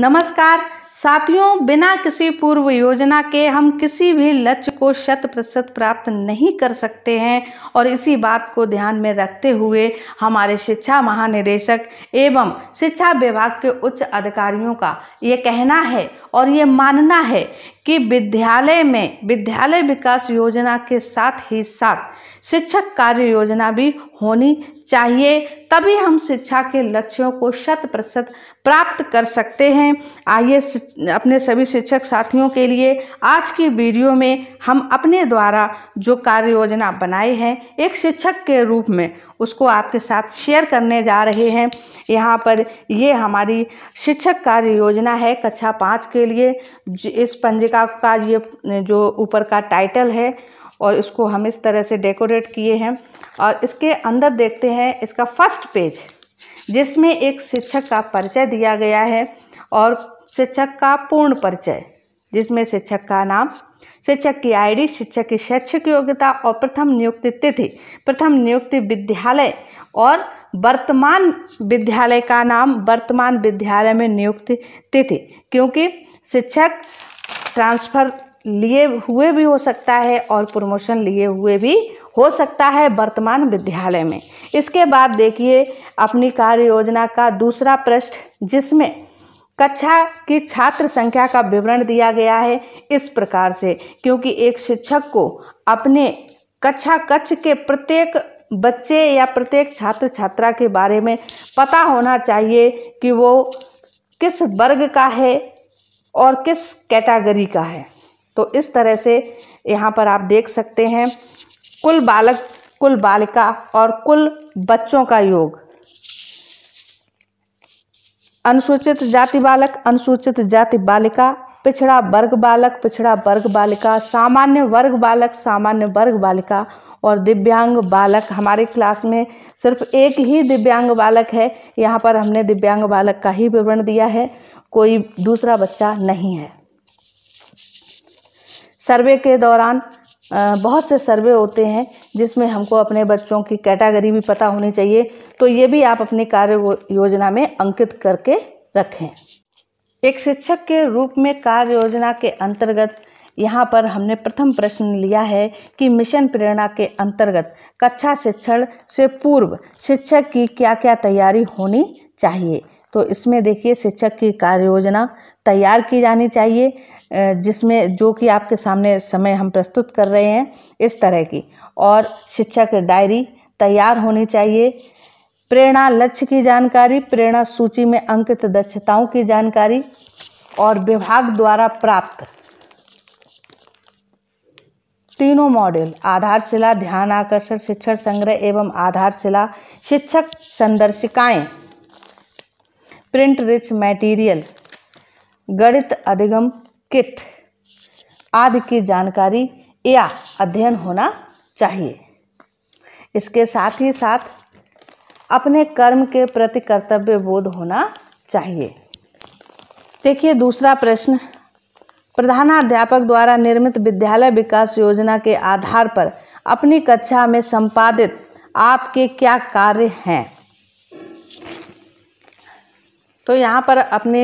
नमस्कार साथियों बिना किसी पूर्व योजना के हम किसी भी लक्ष्य को शत प्रतिशत प्राप्त नहीं कर सकते हैं और इसी बात को ध्यान में रखते हुए हमारे शिक्षा महानिदेशक एवं शिक्षा विभाग के उच्च अधिकारियों का ये कहना है और ये मानना है कि विद्यालय में विद्यालय विकास योजना के साथ ही साथ शिक्षक कार्य योजना भी होनी चाहिए तभी हम शिक्षा के लक्ष्यों को शत प्रतिशत प्राप्त कर सकते हैं आइए अपने सभी शिक्षक साथियों के लिए आज की वीडियो में हम अपने द्वारा जो कार्य योजना बनाए हैं एक शिक्षक के रूप में उसको आपके साथ शेयर करने जा रहे हैं यहाँ पर ये हमारी शिक्षक कार्य योजना है कक्षा पाँच के लिए इस पंजिका का का ये जो ऊपर का टाइटल है और इसको हम इस तरह से डेकोरेट किए हैं और इसके अंदर देखते हैं इसका फर्स्ट पेज जिसमें एक शिक्षक का परिचय दिया गया है और शिक्षक का पूर्ण परिचय जिसमें शिक्षक का नाम शिक्षक की आईडी शिक्षक की शैक्षिक योग्यता और प्रथम नियुक्ति तिथि प्रथम नियुक्ति विद्यालय और वर्तमान विद्यालय का नाम वर्तमान विद्यालय में नियुक्ति तिथि क्योंकि शिक्षक ट्रांसफ़र लिए हुए भी हो सकता है और प्रमोशन लिए हुए भी हो सकता है वर्तमान विद्यालय में इसके बाद देखिए अपनी कार्य योजना का दूसरा पृष्ठ जिसमें कक्षा की छात्र संख्या का विवरण दिया गया है इस प्रकार से क्योंकि एक शिक्षक को अपने कक्षा कक्ष के प्रत्येक बच्चे या प्रत्येक छात्र छात्रा के बारे में पता होना चाहिए कि वो किस वर्ग का है और किस कैटेगरी का है तो इस तरह से यहाँ पर आप देख सकते हैं कुल बालक कुल बालिका और कुल बच्चों का योग अनुसूचित जाति बालक अनुसूचित जाति बालिका पिछड़ा वर्ग बालक पिछड़ा वर्ग बालिका सामान्य वर्ग बालक सामान्य वर्ग बालिका और दिव्यांग बालक हमारे क्लास में सिर्फ एक ही दिव्यांग बालक है यहाँ पर हमने दिव्यांग बालक का ही विवरण दिया है कोई दूसरा बच्चा नहीं है सर्वे के दौरान बहुत से सर्वे होते हैं जिसमें हमको अपने बच्चों की कैटागरी भी पता होनी चाहिए तो ये भी आप अपनी कार्य योजना में अंकित करके रखें एक शिक्षक के रूप में कार्य योजना के अंतर्गत यहाँ पर हमने प्रथम प्रश्न लिया है कि मिशन प्रेरणा के अंतर्गत कक्षा शिक्षण से पूर्व शिक्षक की क्या क्या तैयारी होनी चाहिए तो इसमें देखिए शिक्षक की कार्य योजना तैयार की जानी चाहिए जिसमें जो कि आपके सामने समय हम प्रस्तुत कर रहे हैं इस तरह की और शिक्षक डायरी तैयार होनी चाहिए प्रेरणा लक्ष्य की जानकारी प्रेरणा सूची में अंकित दक्षताओं की जानकारी और विभाग द्वारा प्राप्त तीनों मॉडल आधारशिला ध्यान आकर्षण शिक्षण संग्रह एवं आधारशिला शिक्षक संदर्शिकाएं प्रिंट रिच मटेरियल गणित अधिगम किट आदि की जानकारी या अध्ययन होना चाहिए इसके साथ ही साथ अपने कर्म के प्रति कर्तव्य बोध होना चाहिए देखिए दूसरा प्रश्न प्रधानाध्यापक द्वारा निर्मित विद्यालय विकास योजना के आधार पर अपनी कक्षा में संपादित आपके क्या कार्य हैं तो यहाँ पर अपने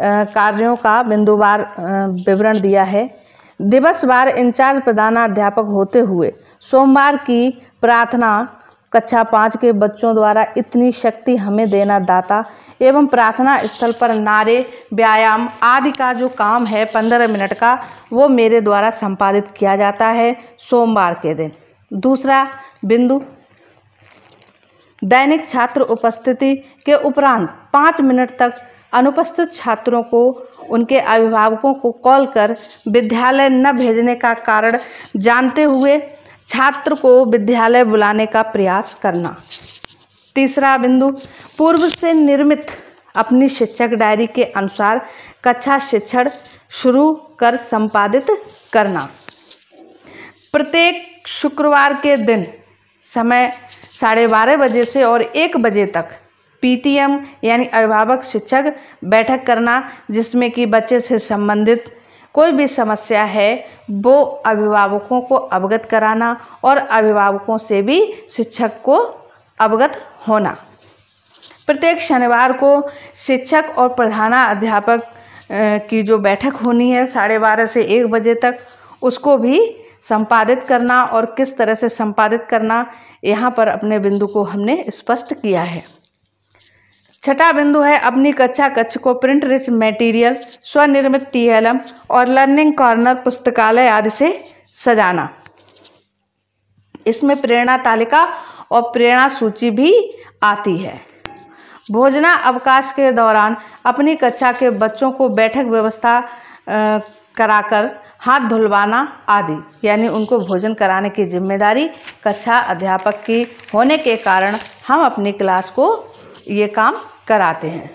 कार्यों का बिंदुवार विवरण दिया है दिवसवार इंचार्ज प्रधानाध्यापक होते हुए सोमवार की प्रार्थना कक्षा पाँच के बच्चों द्वारा इतनी शक्ति हमें देना दाता एवं प्रार्थना स्थल पर नारे व्यायाम आदि का जो काम है पंद्रह मिनट का वो मेरे द्वारा संपादित किया जाता है सोमवार के दिन दूसरा बिंदु दैनिक छात्र उपस्थिति के उपरांत पाँच मिनट तक अनुपस्थित छात्रों को उनके अभिभावकों को कॉल कर विद्यालय न भेजने का कारण जानते हुए छात्र को विद्यालय बुलाने का प्रयास करना तीसरा बिंदु पूर्व से निर्मित अपनी शिक्षक डायरी के अनुसार कक्षा शिक्षण शुरू कर संपादित करना प्रत्येक शुक्रवार के दिन समय साढ़े बारह बजे से और एक बजे तक पीटीएम यानी अभिभावक शिक्षक बैठक करना जिसमें कि बच्चे से संबंधित कोई भी समस्या है वो अभिभावकों को अवगत कराना और अभिभावकों से भी शिक्षक को अवगत होना प्रत्येक शनिवार को शिक्षक और प्रधानाध्यापक की जो बैठक होनी है साढ़े बारह से एक बजे तक उसको भी संपादित करना और किस तरह से संपादित करना यहाँ पर अपने बिंदु को हमने स्पष्ट किया है छठा बिंदु है अपनी कक्षा कक्ष को प्रिंट रिच मटेरियल स्वनिर्मित टीएलएम और लर्निंग कॉर्नर पुस्तकालय आदि से सजाना इसमें प्रेरणा तालिका और प्रेरणा सूची भी आती है भोजना अवकाश के दौरान अपनी कक्षा के बच्चों को बैठक व्यवस्था कराकर हाथ धुलवाना आदि यानी उनको भोजन कराने की जिम्मेदारी कक्षा अध्यापक की होने के कारण हम अपनी क्लास को ये काम कराते हैं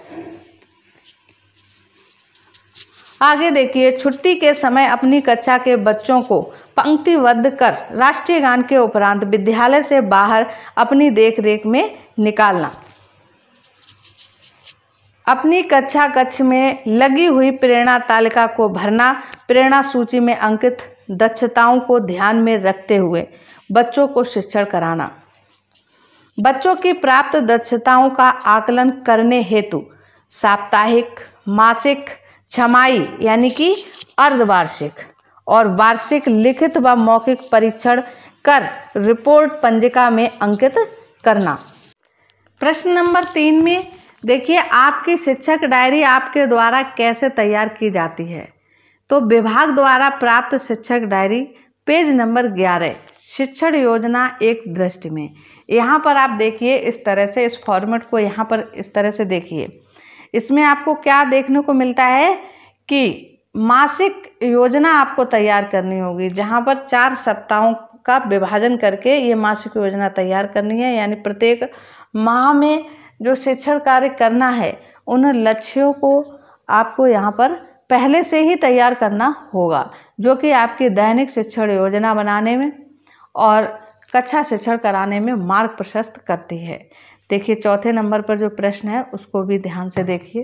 आगे देखिए छुट्टी के समय अपनी कक्षा के बच्चों को पंक्तिबद्ध कर राष्ट्रीय गान के उपरांत विद्यालय से बाहर अपनी देखरेख में निकालना अपनी कक्षा कक्ष में लगी हुई प्रेरणा तालिका को भरना प्रेरणा सूची में अंकित दक्षताओं को ध्यान में रखते हुए बच्चों को शिक्षण कराना बच्चों की प्राप्त दक्षताओं का आकलन करने हेतु साप्ताहिक मासिक छमाई यानी कि अर्धवार्षिक और वार्षिक लिखित व मौखिक परीक्षण कर रिपोर्ट पंजिका में अंकित करना प्रश्न नंबर तीन में देखिए आपकी शिक्षक डायरी आपके द्वारा कैसे तैयार की जाती है तो विभाग द्वारा प्राप्त शिक्षक डायरी पेज नंबर ग्यारह शिक्षण योजना एक दृष्टि में यहाँ पर आप देखिए इस तरह से इस फॉर्मेट को यहाँ पर इस तरह से देखिए इसमें आपको क्या देखने को मिलता है कि मासिक योजना आपको तैयार करनी होगी जहाँ पर चार सप्ताहों का विभाजन करके ये मासिक योजना तैयार करनी है यानी प्रत्येक माह में जो शिक्षण कार्य करना है उन लक्ष्यों को आपको यहाँ पर पहले से ही तैयार करना होगा जो कि आपकी दैनिक शिक्षण योजना बनाने में और कक्षा शिक्षण कराने में मार्ग प्रशस्त करती है देखिए चौथे नंबर पर जो प्रश्न है उसको भी ध्यान से देखिए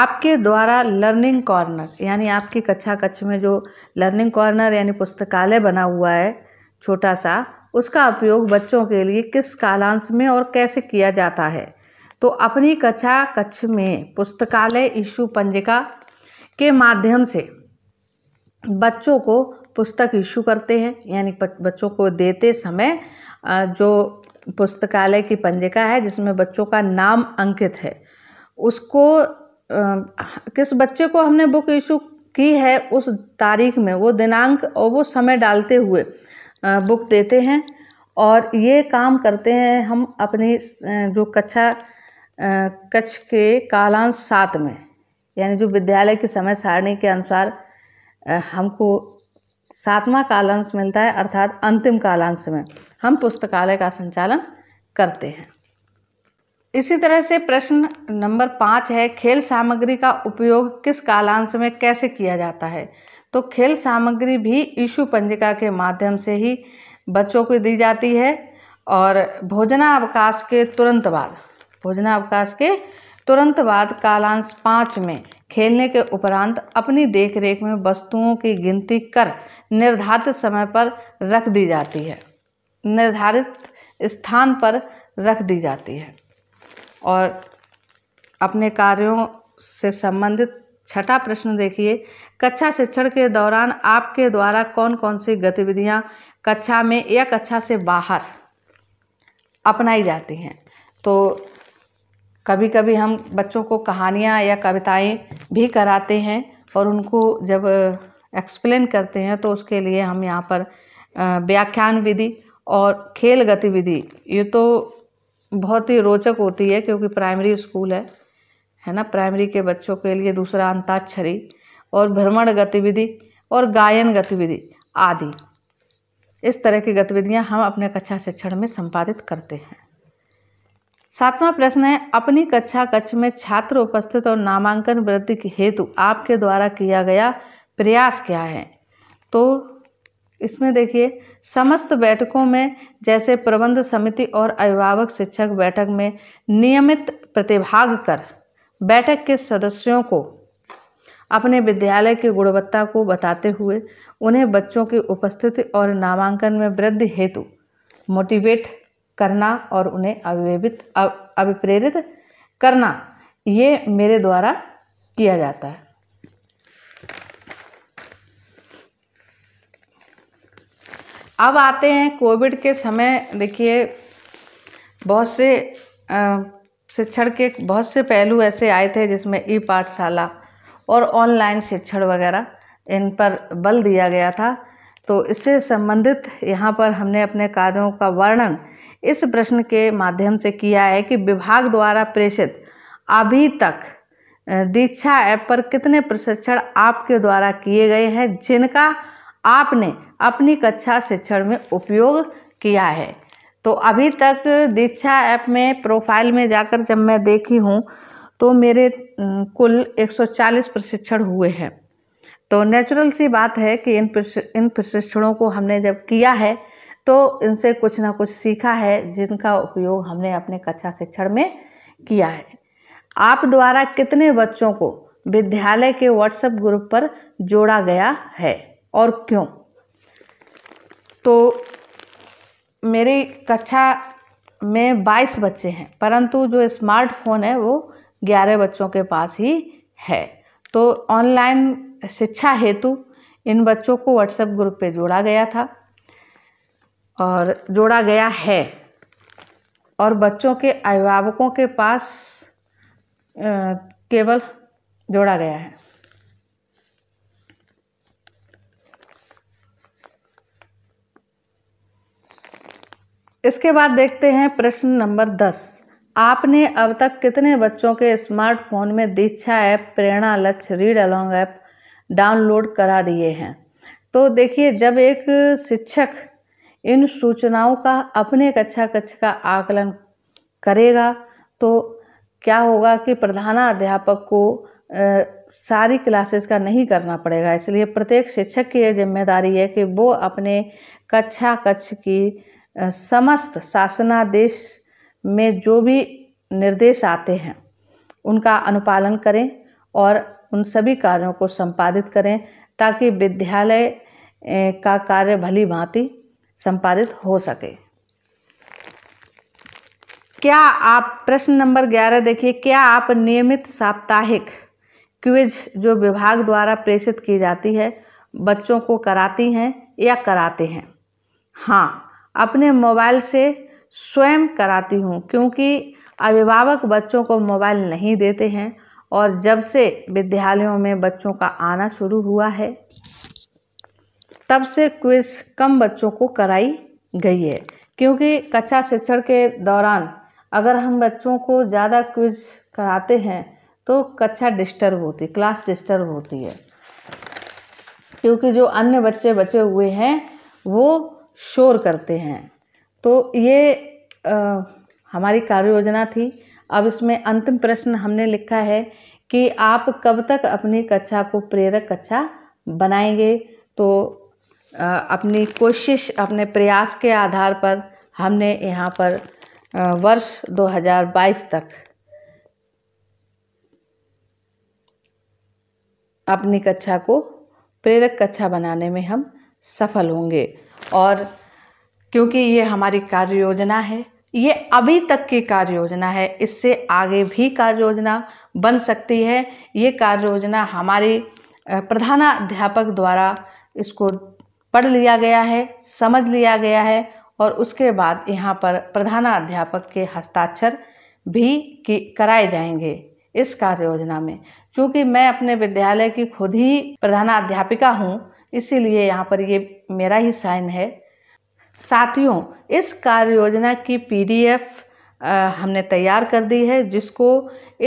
आपके द्वारा लर्निंग कॉर्नर यानी आपकी कक्षा कक्ष में जो लर्निंग कॉर्नर यानी पुस्तकालय बना हुआ है छोटा सा उसका उपयोग बच्चों के लिए किस कालांश में और कैसे किया जाता है तो अपनी कक्षा कक्ष में पुस्तकालय इशू पंजिका के माध्यम से बच्चों को पुस्तक इशू करते हैं यानी बच्चों को देते समय जो पुस्तकालय की पंजिका है जिसमें बच्चों का नाम अंकित है उसको किस बच्चे को हमने बुक इशू की है उस तारीख में वो दिनांक और वो समय डालते हुए बुक देते हैं और ये काम करते हैं हम अपनी जो कक्षा कच्छ के कालांश सात में यानी जो विद्यालय की समय सारणी के अनुसार हमको सातवां कालांश मिलता है अर्थात अंतिम कालांश में हम पुस्तकालय का संचालन करते हैं इसी तरह से प्रश्न नंबर पाँच है खेल सामग्री का उपयोग किस कालांश में कैसे किया जाता है तो खेल सामग्री भी ईशु पंजिका के माध्यम से ही बच्चों को दी जाती है और भोजनावकाश के तुरंत बाद भोजनावकाश के तुरंत बाद कालांश पाँच में खेलने के उपरांत अपनी देखरेख में वस्तुओं की गिनती कर निर्धारित समय पर रख दी जाती है निर्धारित स्थान पर रख दी जाती है और अपने कार्यों से संबंधित छठा प्रश्न देखिए कक्षा शिक्षण के दौरान आपके द्वारा कौन कौन सी गतिविधियां कक्षा में या कक्षा से बाहर अपनाई जाती हैं तो कभी कभी हम बच्चों को कहानियाँ या कविताएँ भी कराते हैं और उनको जब एक्सप्लेन करते हैं तो उसके लिए हम यहाँ पर व्याख्यान विधि और खेल गतिविधि ये तो बहुत ही रोचक होती है क्योंकि प्राइमरी स्कूल है है ना प्राइमरी के बच्चों के लिए दूसरा अंताक्षरी और भ्रमण गतिविधि और गायन गतिविधि आदि इस तरह की गतिविधियां हम अपने कक्षा शिक्षण में संपादित करते हैं सातवां प्रश्न है अपनी कक्षा कक्ष में छात्र उपस्थित और नामांकन वृद्धि के हेतु आपके द्वारा किया गया प्रयास क्या है तो इसमें देखिए समस्त बैठकों में जैसे प्रबंध समिति और अभिभावक शिक्षक बैठक में नियमित प्रतिभाग कर बैठक के सदस्यों को अपने विद्यालय की गुणवत्ता को बताते हुए उन्हें बच्चों की उपस्थिति और नामांकन में वृद्धि हेतु मोटिवेट करना और उन्हें अभिवेवित अभिप्रेरित करना ये मेरे द्वारा किया जाता है अब आते हैं कोविड के समय देखिए बहुत से शिक्षण के बहुत से पहलू ऐसे आए थे जिसमें ई पाठशाला और ऑनलाइन शिक्षण वगैरह इन पर बल दिया गया था तो इससे संबंधित यहाँ पर हमने अपने कार्यों का वर्णन इस प्रश्न के माध्यम से किया है कि विभाग द्वारा प्रेषित अभी तक दीक्षा ऐप पर कितने प्रशिक्षण आपके द्वारा किए गए हैं जिनका आपने अपनी कक्षा शिक्षण में उपयोग किया है तो अभी तक दीक्षा ऐप में प्रोफाइल में जाकर जब मैं देखी हूँ तो मेरे कुल 140 प्रशिक्षण हुए हैं तो नेचुरल सी बात है कि इन इन प्रशिक्षणों को हमने जब किया है तो इनसे कुछ ना कुछ सीखा है जिनका उपयोग हमने अपने कक्षा शिक्षण में किया है आप द्वारा कितने बच्चों को विद्यालय के व्हाट्सएप ग्रुप पर जोड़ा गया है और क्यों तो मेरी कक्षा में बाईस बच्चे हैं परंतु जो स्मार्टफोन है वो ग्यारह बच्चों के पास ही है तो ऑनलाइन शिक्षा हेतु इन बच्चों को व्हाट्सएप ग्रुप पे जोड़ा गया था और जोड़ा गया है और बच्चों के अभिभावकों के पास केवल जोड़ा गया है इसके बाद देखते हैं प्रश्न नंबर दस आपने अब तक कितने बच्चों के स्मार्टफोन में दीक्षा ऐप प्रेरणा लक्ष्य रीड अलोंग ऐप डाउनलोड करा दिए हैं तो देखिए जब एक शिक्षक इन सूचनाओं का अपने कक्षा कक्ष का आकलन करेगा तो क्या होगा कि प्रधानाध्यापक को आ, सारी क्लासेस का नहीं करना पड़ेगा इसलिए प्रत्येक शिक्षक की यह जिम्मेदारी है कि वो अपने कक्षा कक्ष की समस्त शासनादेश में जो भी निर्देश आते हैं उनका अनुपालन करें और उन सभी कार्यों को संपादित करें ताकि विद्यालय का कार्य भली भांति संपादित हो सके क्या आप प्रश्न नंबर ग्यारह देखिए क्या आप नियमित साप्ताहिक क्विज जो विभाग द्वारा प्रेषित की जाती है बच्चों को कराती हैं या कराते हैं हाँ अपने मोबाइल से स्वयं कराती हूँ क्योंकि अभिभावक बच्चों को मोबाइल नहीं देते हैं और जब से विद्यालयों में बच्चों का आना शुरू हुआ है तब से क्विज कम बच्चों को कराई गई है क्योंकि कक्षा शिक्षण के दौरान अगर हम बच्चों को ज़्यादा क्विज कराते हैं तो कक्षा डिस्टर्ब होती क्लास डिस्टर्ब होती है क्योंकि जो अन्य बच्चे बचे हुए हैं वो शोर करते हैं तो ये आ, हमारी कार्य योजना थी अब इसमें अंतिम प्रश्न हमने लिखा है कि आप कब तक अपनी कक्षा को प्रेरक कक्षा बनाएंगे तो आ, अपनी कोशिश अपने प्रयास के आधार पर हमने यहाँ पर आ, वर्ष 2022 तक अपनी कक्षा को प्रेरक कक्षा बनाने में हम सफल होंगे और क्योंकि ये हमारी कार्य योजना है ये अभी तक की कार्य योजना है इससे आगे भी कार्य योजना बन सकती है ये कार्य योजना हमारी प्रधानाध्यापक द्वारा इसको पढ़ लिया गया है समझ लिया गया है और उसके बाद यहाँ पर प्रधानाध्यापक के हस्ताक्षर भी की कराए जाएंगे इस कार्य योजना में क्योंकि मैं अपने विद्यालय की खुद ही प्रधानाध्यापिका हूँ इसीलिए यहाँ पर ये मेरा ही साइन है साथियों इस कार्य योजना की पीडीएफ हमने तैयार कर दी है जिसको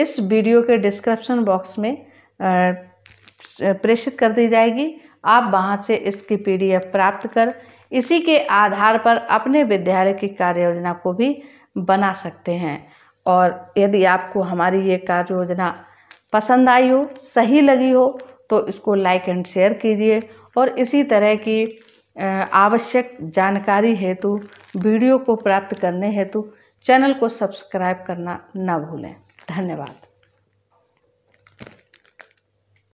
इस वीडियो के डिस्क्रिप्शन बॉक्स में प्रेषित कर दी जाएगी आप वहाँ से इसकी पीडीएफ प्राप्त कर इसी के आधार पर अपने विद्यालय की कार्य योजना को भी बना सकते हैं और यदि आपको हमारी ये कार्य योजना पसंद आई हो सही लगी हो तो इसको लाइक एंड शेयर कीजिए और इसी तरह की आवश्यक जानकारी हेतु वीडियो को प्राप्त करने हेतु चैनल को सब्सक्राइब करना ना भूलें धन्यवाद